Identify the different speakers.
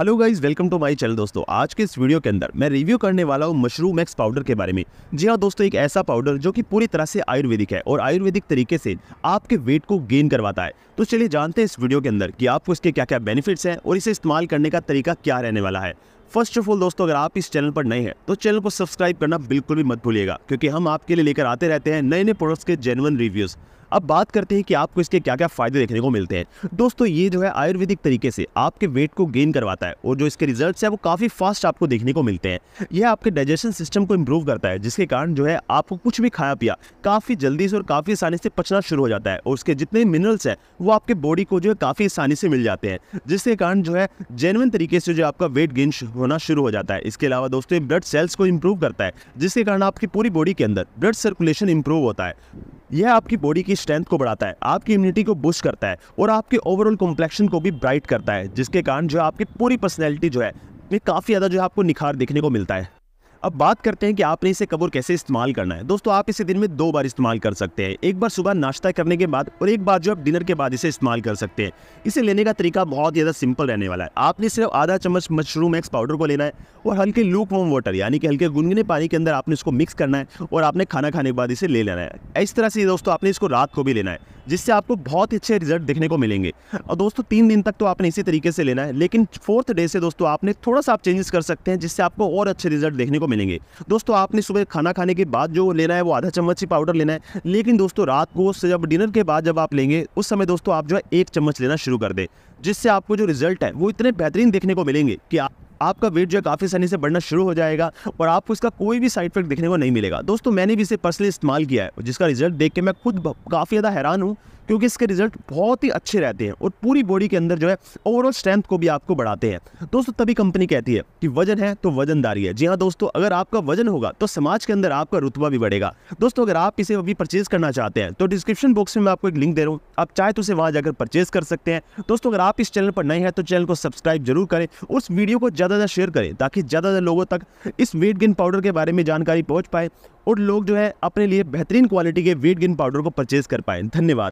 Speaker 1: hello guys welcome to my channel दोस्तों आज के इस वीडियो के अंदर मैं रिव्यू करने वाला हूँ मशरूम एक्स पाउडर के बारे में जी हाँ दोस्तों एक ऐसा पाउडर जो कि पूरी तरह से आयुर्वेदिक है और आयुर्वेदिक तरीके से आपके वेट को गेन करवाता है तो चलिए जानते हैं इस वीडियो के अंदर कि आपको इसके क्या क्या बेनिफिट्स हैं और इसे इस्तेमाल करने का तरीका क्या रहने वाला है फर्स्ट ऑफ ऑल दोस्तों अगर आप इस चैनल पर नए हैं तो चैनल को सब्सक्राइब करना बिल्कुल भी मत भूलिएगा क्योंकि हम आपके लिए लेकर आते रहते हैं नए नए प्रोडक्ट्स के जेनवन रिव्यूज़ अब बात करते हैं कि आपको इसके क्या क्या फायदे देखने को मिलते हैं दोस्तों ये जो है आयुर्वेदिक तरीके से आपके वेट को गेन करवाता है और जो इसके रिजल्ट है वो काफ़ी फास्ट आपको देखने को मिलते हैं यह आपके डाइजेशन सिस्टम को इम्प्रूव करता है जिसके कारण जो है आपको कुछ भी खाया पिया काफ़ी जल्दी से और काफ़ी आसानी से पचना शुरू हो जाता है और उसके जितने मिनरल्स है वो आपके बॉडी को जो है काफ़ी आसानी से मिल जाते हैं जिसके कारण जो है जेनुअन तरीके से जो आपका वेट गेन होना शुरू हो जाता है इसके अलावा दोस्तों ये ब्लड सेल्स को इम्प्रूव करता है जिसके कारण आपकी पूरी बॉडी के अंदर ब्लड सर्कुलेशन इम्प्रूव होता है यह आपकी बॉडी की स्ट्रेंथ को बढ़ाता है आपकी इम्यूनिटी को बूस्ट करता है और आपके ओवरऑल कॉम्प्लेक्शन को भी ब्राइट करता है जिसके कारण जो आपकी पूरी पर्सनैलिटी जो है में काफ़ी ज़्यादा जो है आपको निखार देखने को मिलता है अब बात करते हैं कि आपने इसे कब और कैसे इस्तेमाल करना है दोस्तों आप इसे दिन में दो बार इस्तेमाल कर सकते हैं एक बार सुबह नाश्ता करने के बाद और एक बार जो आप डिनर के बाद इसे इस्तेमाल कर सकते हैं इसे लेने का तरीका बहुत ज़्यादा सिंपल रहने वाला है आपने सिर्फ आधा चम्मच मशरूम एक्स पाउडर को लेना है और हल्के लूक वॉम वाटर यानी कि हल्के गुनगुने पानी के अंदर आपने इसको मिक्स करना है और आपने खाना खाने के बाद इसे ले लेना है इस तरह से दोस्तों आपने इसको रात को भी लेना है जिससे आपको बहुत अच्छे रिजल्ट देखने को मिलेंगे और दोस्तों तीन दिन तक तो आपने इसी तरीके से लेना है लेकिन फोर्थ डे से दोस्तों आपने थोड़ा सा आप चेंजेस कर सकते हैं जिससे आपको और अच्छे रिजल्ट देखने को मिलेंगे दोस्तों आपने सुबह खाना खाने के बाद जो लेना है वो आधा चम्मच ही पाउडर लेना है लेकिन दोस्तों रात को जब डिनर के बाद जब आप लेंगे उस समय दोस्तों आप जो है एक चम्मच लेना शुरू कर दें जिससे आपको जो रिजल्ट है वो इतने बेहतरीन देखने को मिलेंगे कि आप आपका वेट जो है काफ़ी सनी से बढ़ना शुरू हो जाएगा और आपको इसका कोई भी साइड इफेक्ट देखने को नहीं मिलेगा दोस्तों मैंने भी इसे पर्सनली इस्तेमाल किया है जिसका रिजल्ट देख के मैं खुद काफ़ी ज़्यादा हैरान हूँ क्योंकि इसके रिजल्ट बहुत ही अच्छे रहते हैं और पूरी बॉडी के अंदर जो है ओवरऑल स्ट्रेंथ को भी आपको बढ़ाते हैं दोस्तों तभी कंपनी कहती है कि वजन है तो वजनदारी है जी हाँ दोस्तों अगर आपका वजन होगा तो समाज के अंदर आपका रुतबा भी बढ़ेगा दोस्तों अगर आप इसे अभी परचेज करना चाहते हैं तो डिस्क्रिप्शन बॉक्स में मैं आपको एक लिंक दे रहा हूँ आप चाहे तो उसे वहाँ जाकर परचेज कर सकते हैं दोस्तों अगर आप इस चैनल पर नए हैं तो चैनल को सब्सक्राइब जरूर करें उस वीडियो को ज़्यादा से शेयर करें ताकि ज़्यादा लोगों तक इस वेट गेन पाउडर के बारे में जानकारी पहुँच पाए और लोग जो है अपने लिए बेहतरीन क्वालिटी के वेट गेन पाउडर को परचेज कर पाए धन्यवाद